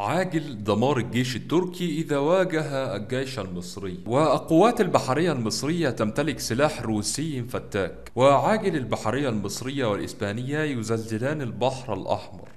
عاجل دمار الجيش التركي إذا واجه الجيش المصري والقوات البحرية المصرية تمتلك سلاح روسي فتاك وعاجل البحرية المصرية والإسبانية يزلزلان البحر الأحمر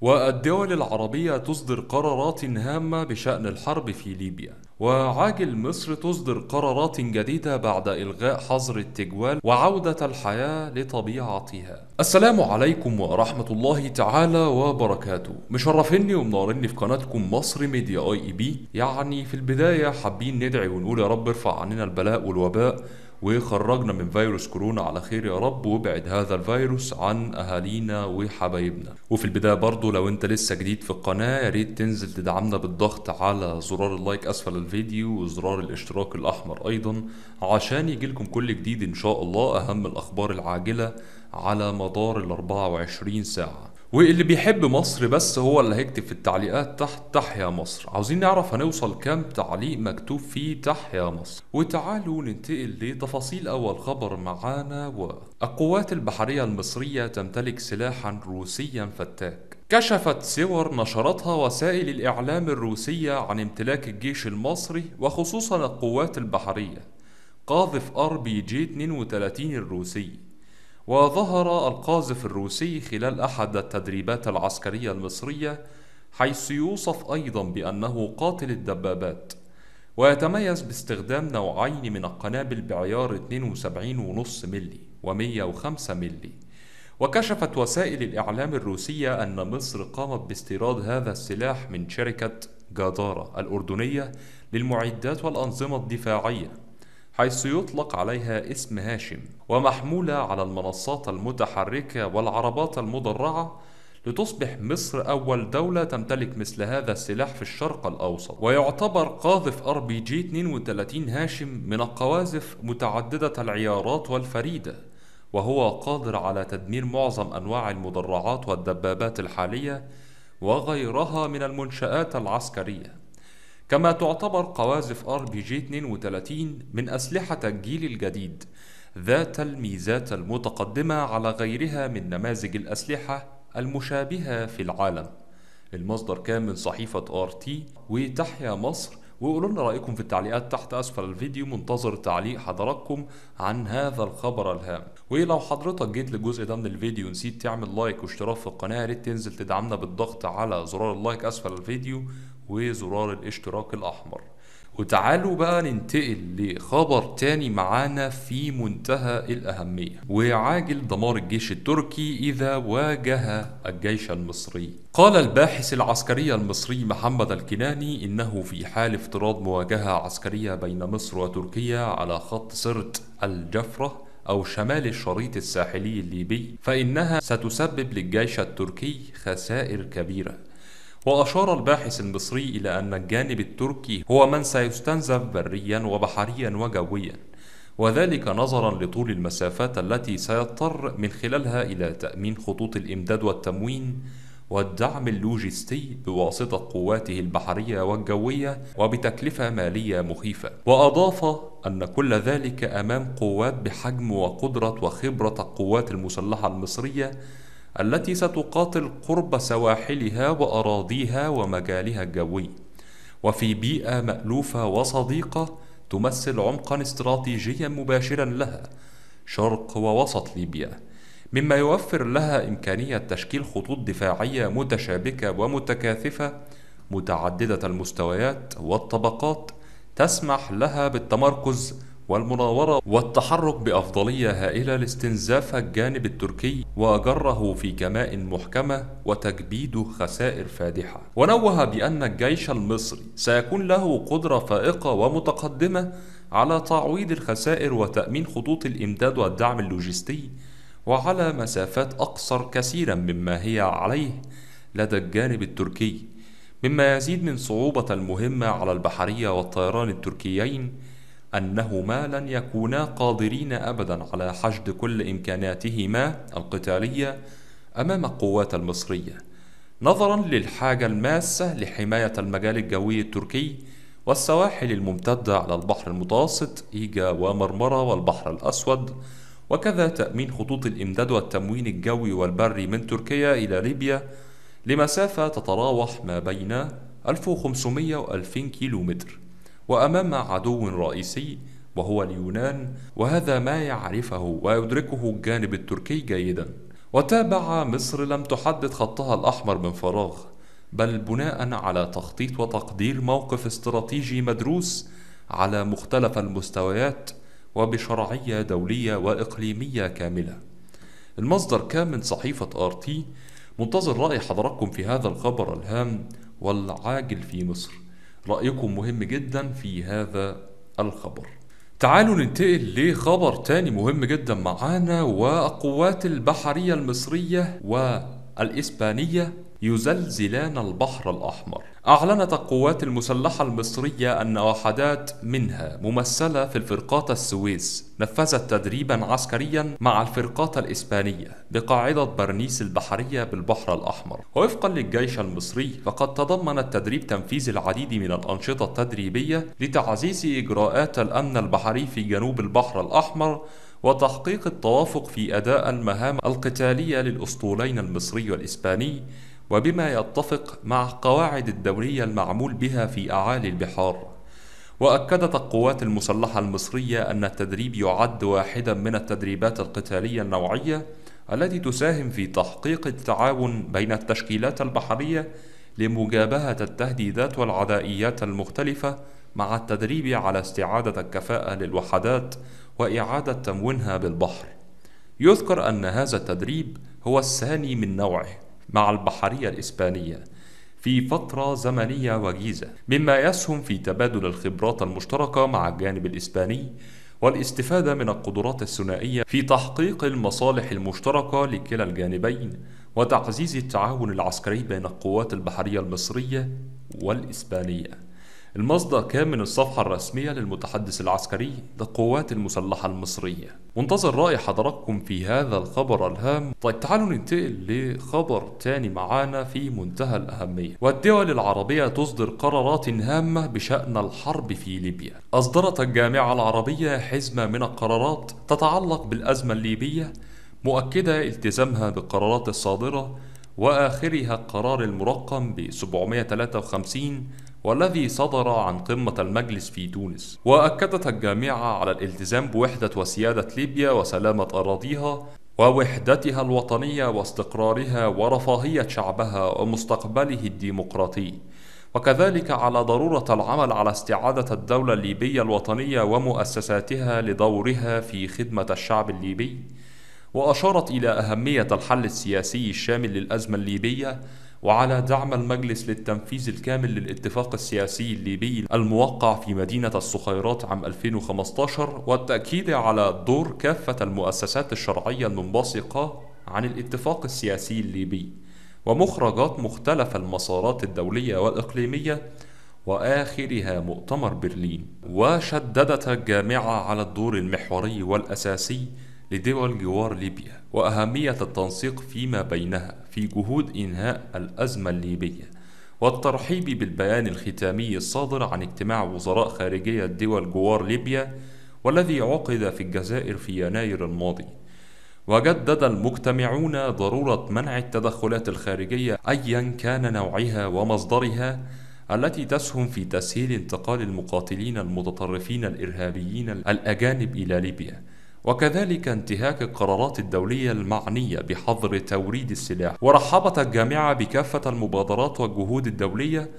والدول العربية تصدر قرارات هامة بشأن الحرب في ليبيا وعاجل مصر تصدر قرارات جديدة بعد إلغاء حظر التجوال وعودة الحياة لطبيعتها السلام عليكم ورحمة الله تعالى وبركاته مشرفيني ومنورني في قناتكم مصر ميديا اي اي بي يعني في البداية حابين ندعي ونقول يا رب ارفع عننا البلاء والوباء وخرجنا من فيروس كورونا على خير يا رب وابعد هذا الفيروس عن اهالينا وحبايبنا وفي البدايه برضو لو انت لسه جديد في القناه يا ريت تنزل تدعمنا بالضغط على زرار اللايك اسفل الفيديو وزرار الاشتراك الاحمر ايضا عشان يجيلكم كل جديد ان شاء الله اهم الاخبار العاجله على مدار ال 24 ساعه واللي بيحب مصر بس هو اللي هيكتب في التعليقات تحت تحيا مصر عاوزين نعرف هنوصل كام تعليق مكتوب فيه تحيا مصر وتعالوا ننتقل لتفاصيل اول خبر معانا و القوات البحرية المصرية تمتلك سلاحا روسيا فتاك كشفت صور نشرتها وسائل الإعلام الروسية عن امتلاك الجيش المصري وخصوصا القوات البحرية قاذف ار بي جي 32 الروسي وظهر القاذف الروسي خلال أحد التدريبات العسكرية المصرية حيث يوصف أيضا بأنه قاتل الدبابات ويتميز باستخدام نوعين من القنابل بعيار 72.5 ملي و105 ملي وكشفت وسائل الإعلام الروسية أن مصر قامت باستيراد هذا السلاح من شركة جدارة الأردنية للمعدات والأنظمة الدفاعية حيث يطلق عليها اسم هاشم ومحمولة على المنصات المتحركة والعربات المدرعة لتصبح مصر أول دولة تمتلك مثل هذا السلاح في الشرق الأوسط ويعتبر قاذف ار بي جي 32 هاشم من القواذف متعددة العيارات والفريدة وهو قادر على تدمير معظم أنواع المدرعات والدبابات الحالية وغيرها من المنشآت العسكرية كما تعتبر قوازف ار بي جي 32 من أسلحة الجيل الجديد ذات الميزات المتقدمة على غيرها من نماذج الأسلحة المشابهة في العالم المصدر كان من صحيفة ار تي وتحيا مصر وقولوا لنا رأيكم في التعليقات تحت أسفل الفيديو منتظر تعليق حضراتكم عن هذا الخبر الهام ولو حضرتك جيت للجزء ده من الفيديو نسيت تعمل لايك واشتراك في القناة يا ريت تنزل تدعمنا بالضغط على زرار اللايك أسفل الفيديو وزرار الاشتراك الأحمر وتعالوا بقى ننتقل لخبر تاني معانا في منتهى الأهمية وعاجل دمار الجيش التركي إذا واجه الجيش المصري قال الباحث العسكري المصري محمد الكناني إنه في حال افتراض مواجهة عسكرية بين مصر وتركيا على خط سرت الجفرة أو شمال الشريط الساحلي الليبي فإنها ستسبب للجيش التركي خسائر كبيرة وأشار الباحث المصري إلى أن الجانب التركي هو من سيستنزف بريا وبحريا وجويا وذلك نظرا لطول المسافات التي سيضطر من خلالها إلى تأمين خطوط الإمداد والتموين والدعم اللوجستي بواسطة قواته البحرية والجوية وبتكلفة مالية مخيفة وأضاف أن كل ذلك أمام قوات بحجم وقدرة وخبرة القوات المسلحة المصرية التي ستقاتل قرب سواحلها وأراضيها ومجالها الجوي وفي بيئة مألوفة وصديقة تمثل عمقا استراتيجيا مباشرا لها شرق ووسط ليبيا مما يوفر لها إمكانية تشكيل خطوط دفاعية متشابكة ومتكاثفة متعددة المستويات والطبقات تسمح لها بالتمركز والمناورة والتحرك بأفضلية هائلة لاستنزاف الجانب التركي وجره في كماء محكمة وتجبيده خسائر فادحة ونوه بأن الجيش المصري سيكون له قدرة فائقة ومتقدمة على تعويض الخسائر وتأمين خطوط الإمداد والدعم اللوجستي وعلى مسافات أقصر كثيرا مما هي عليه لدى الجانب التركي مما يزيد من صعوبة المهمة على البحرية والطيران التركيين أنهما لن يكونا قادرين أبدا على حشد كل إمكاناتهما القتالية أمام القوات المصرية نظرا للحاجة الماسة لحماية المجال الجوي التركي والسواحل الممتدة على البحر المتوسط إيجا ومرمرة والبحر الأسود وكذا تأمين خطوط الإمداد والتموين الجوي والبري من تركيا إلى ليبيا لمسافة تتراوح ما بين 1500 و 2000 كيلومتر وأمام عدو رئيسي وهو اليونان وهذا ما يعرفه ويدركه الجانب التركي جيدا وتابع مصر لم تحدد خطها الأحمر من فراغ بل بناء على تخطيط وتقدير موقف استراتيجي مدروس على مختلف المستويات وبشرعية دولية وإقليمية كاملة المصدر كان من صحيفة آرتي منتظر رأي حضراتكم في هذا الخبر الهام والعاجل في مصر رأيكم مهم جدا في هذا الخبر تعالوا ننتقل لخبر تاني مهم جدا معانا وقوات البحرية المصرية والإسبانية يزلزلان البحر الأحمر أعلنت القوات المسلحة المصرية أن وحدات منها ممثلة في الفرقات السويس نفذت تدريبا عسكريا مع الفرقات الإسبانية بقاعدة برنيس البحرية بالبحر الأحمر ووفقا للجيش المصري فقد تضمن التدريب تنفيذ العديد من الأنشطة التدريبية لتعزيز إجراءات الأمن البحري في جنوب البحر الأحمر وتحقيق التوافق في أداء المهام القتالية للأسطولين المصري والإسباني وبما يتفق مع قواعد الدولية المعمول بها في أعالي البحار وأكدت القوات المسلحة المصرية أن التدريب يعد واحدا من التدريبات القتالية النوعية التي تساهم في تحقيق التعاون بين التشكيلات البحرية لمجابهة التهديدات والعدائيات المختلفة مع التدريب على استعادة الكفاءة للوحدات وإعادة تموينها بالبحر. يذكر أن هذا التدريب هو الثاني من نوعه مع البحرية الإسبانية في فترة زمنية وجيزة مما يسهم في تبادل الخبرات المشتركة مع الجانب الإسباني والاستفادة من القدرات الثنائية في تحقيق المصالح المشتركة لكلا الجانبين وتعزيز التعاون العسكري بين القوات البحرية المصرية والإسبانية المصدر كان من الصفحة الرسمية للمتحدث العسكري للقوات المسلحة المصرية منتظر رأي حضراتكم في هذا الخبر الهام طيب تعالوا ننتقل لخبر تاني معانا في منتهى الأهمية والدول العربية تصدر قرارات هامة بشأن الحرب في ليبيا أصدرت الجامعة العربية حزمة من القرارات تتعلق بالأزمة الليبية مؤكدة التزامها بالقرارات الصادرة وآخرها القرار المرقم ب 753 والذي صدر عن قمة المجلس في تونس وأكدت الجامعة على الالتزام بوحدة وسيادة ليبيا وسلامة أراضيها ووحدتها الوطنية واستقرارها ورفاهية شعبها ومستقبله الديمقراطي وكذلك على ضرورة العمل على استعادة الدولة الليبية الوطنية ومؤسساتها لدورها في خدمة الشعب الليبي وأشارت إلى أهمية الحل السياسي الشامل للأزمة الليبية وعلى دعم المجلس للتنفيذ الكامل للاتفاق السياسي الليبي الموقع في مدينة الصخيرات عام 2015 والتأكيد على دور كافة المؤسسات الشرعية المنبثقة عن الاتفاق السياسي الليبي ومخرجات مختلف المسارات الدولية والإقليمية وآخرها مؤتمر برلين وشددت الجامعة على الدور المحوري والأساسي لدول جوار ليبيا وأهمية التنسيق فيما بينها في جهود إنهاء الأزمة الليبية والترحيب بالبيان الختامي الصادر عن اجتماع وزراء خارجية دول جوار ليبيا والذي عقد في الجزائر في يناير الماضي وجدد المجتمعون ضرورة منع التدخلات الخارجية أيا كان نوعها ومصدرها التي تسهم في تسهيل انتقال المقاتلين المتطرفين الإرهابيين الأجانب إلى ليبيا وكذلك انتهاك القرارات الدولية المعنية بحظر توريد السلاح ورحبت الجامعة بكافة المبادرات والجهود الدولية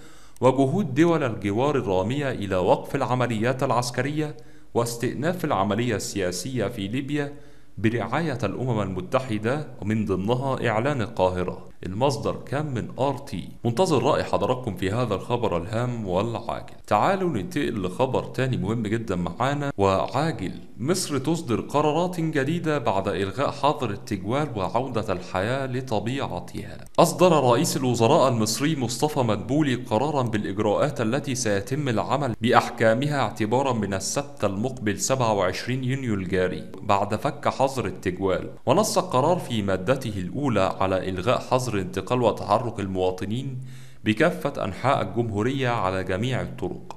وجهود دول الجوار الرامية إلى وقف العمليات العسكرية واستئناف العملية السياسية في ليبيا برعاية الأمم المتحدة ومن ضمنها إعلان القاهرة المصدر كان من ار تي منتظر رأي حضراتكم في هذا الخبر الهام والعاجل تعالوا ننتقل لخبر تاني مهم جدا معانا وعاجل مصر تصدر قرارات جديدة بعد إلغاء حظر التجوال وعودة الحياة لطبيعتها أصدر رئيس الوزراء المصري مصطفى مدبولي قرارا بالإجراءات التي سيتم العمل بأحكامها اعتبارا من السبت المقبل 27 يونيو الجاري بعد فك حظر التجوال ونص القرار في مادته الأولى على إلغاء حظر حظر انتقال وتحرك المواطنين بكافة أنحاء الجمهورية على جميع الطرق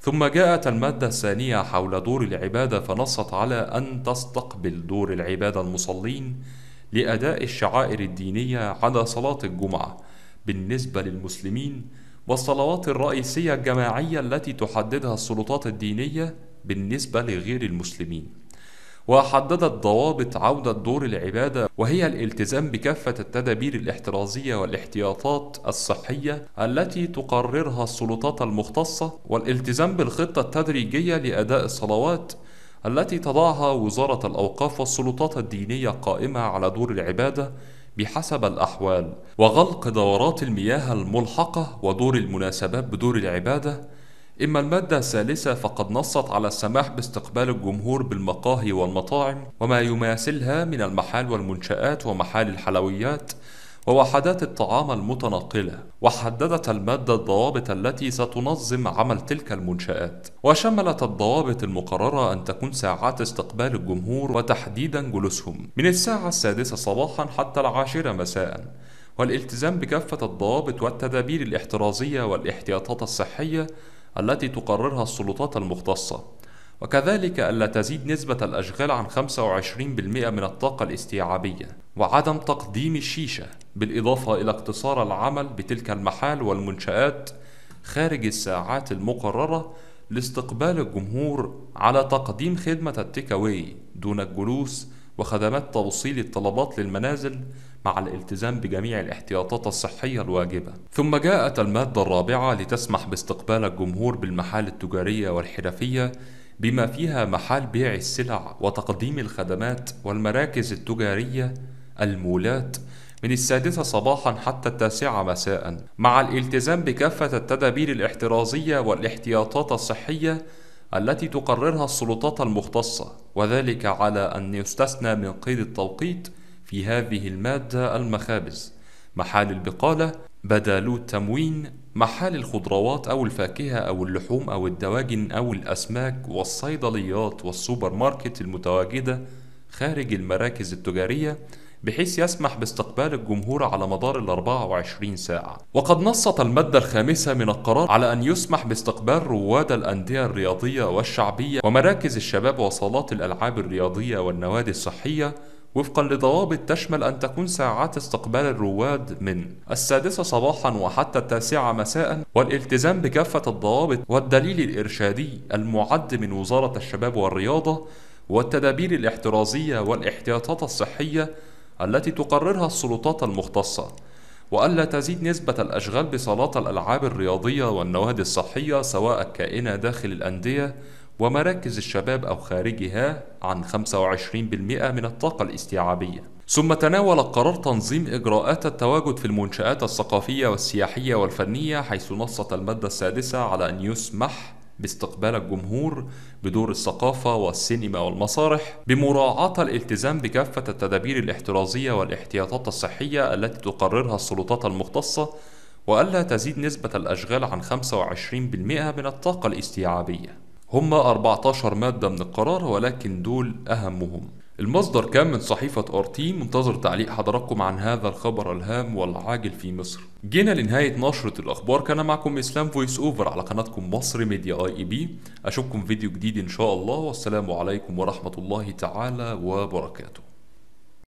ثم جاءت المادة الثانية حول دور العبادة فنصت على أن تستقبل دور العبادة المصلين لأداء الشعائر الدينية على صلاة الجمعة بالنسبة للمسلمين والصلوات الرئيسية الجماعية التي تحددها السلطات الدينية بالنسبة لغير المسلمين وحددت ضوابط عودة دور العبادة وهي الالتزام بكافة التدابير الاحترازية والاحتياطات الصحية التي تقررها السلطات المختصة والالتزام بالخطة التدريجية لأداء الصلوات التي تضعها وزارة الأوقاف والسلطات الدينية قائمة على دور العبادة بحسب الأحوال وغلق دورات المياه الملحقة ودور المناسبات بدور العبادة أما المادة الثالثة فقد نصت على السماح باستقبال الجمهور بالمقاهي والمطاعم وما يماثلها من المحال والمنشآت ومحال الحلويات ووحدات الطعام المتنقلة وحددت المادة الضوابط التي ستنظم عمل تلك المنشآت وشملت الضوابط المقررة أن تكون ساعات استقبال الجمهور وتحديدا جلوسهم من الساعة السادسة صباحا حتى العاشرة مساء والالتزام بكافة الضوابط والتدابير الاحترازية والاحتياطات الصحية التي تقررها السلطات المختصة وكذلك ألا تزيد نسبة الأشغال عن 25% من الطاقة الاستيعابية وعدم تقديم الشيشة بالإضافة إلى اقتصار العمل بتلك المحال والمنشآت خارج الساعات المقررة لاستقبال الجمهور على تقديم خدمة التيكاوي دون الجلوس وخدمات توصيل الطلبات للمنازل مع الالتزام بجميع الاحتياطات الصحية الواجبة ثم جاءت المادة الرابعة لتسمح باستقبال الجمهور بالمحال التجارية والحرفية بما فيها محال بيع السلع وتقديم الخدمات والمراكز التجارية المولات من السادسة صباحا حتى التاسعة مساء مع الالتزام بكافة التدابير الاحترازية والاحتياطات الصحية التي تقررها السلطات المختصة وذلك على أن يستثنى من قيد التوقيت في هذه المادة المخابز محال البقالة بدالو التموين محال الخضروات أو الفاكهة أو اللحوم أو الدواجن أو الأسماك والصيدليات والسوبر ماركت المتواجدة خارج المراكز التجارية بحيث يسمح باستقبال الجمهور على مدار ال 24 ساعة. وقد نصت المادة الخامسة من القرار على أن يسمح باستقبال رواد الأندية الرياضية والشعبية ومراكز الشباب وصالات الألعاب الرياضية والنوادي الصحية وفقا لضوابط تشمل أن تكون ساعات استقبال الرواد من السادسة صباحا وحتى التاسعة مساء والالتزام بكافة الضوابط والدليل الإرشادي المعد من وزارة الشباب والرياضة والتدابير الاحترازية والاحتياطات الصحية التي تقررها السلطات المختصة وألا تزيد نسبة الأشغال بصالات الألعاب الرياضية والنوادي الصحية سواء كائنة داخل الأندية ومراكز الشباب أو خارجها عن 25% من الطاقة الاستيعابية ثم تناول القرار تنظيم إجراءات التواجد في المنشآت الثقافية والسياحية والفنية حيث نصت المادة السادسة على أن يسمح باستقبال الجمهور بدور الثقافة والسينما والمسارح بمراعاة الالتزام بكافة التدابير الاحترازية والاحتياطات الصحية التي تقررها السلطات المختصة وألا تزيد نسبة الأشغال عن 25% من الطاقة الاستيعابية هم 14 مادة من القرار ولكن دول أهمهم المصدر كان من صحيفة أرتي منتظر تعليق حضراتكم عن هذا الخبر الهام والعاجل في مصر جينا لنهاية نشرة الأخبار كان معكم إسلام فويس أوفر على قناتكم مصر ميديا آي إي بي أشوفكم فيديو جديد إن شاء الله والسلام عليكم ورحمة الله تعالى وبركاته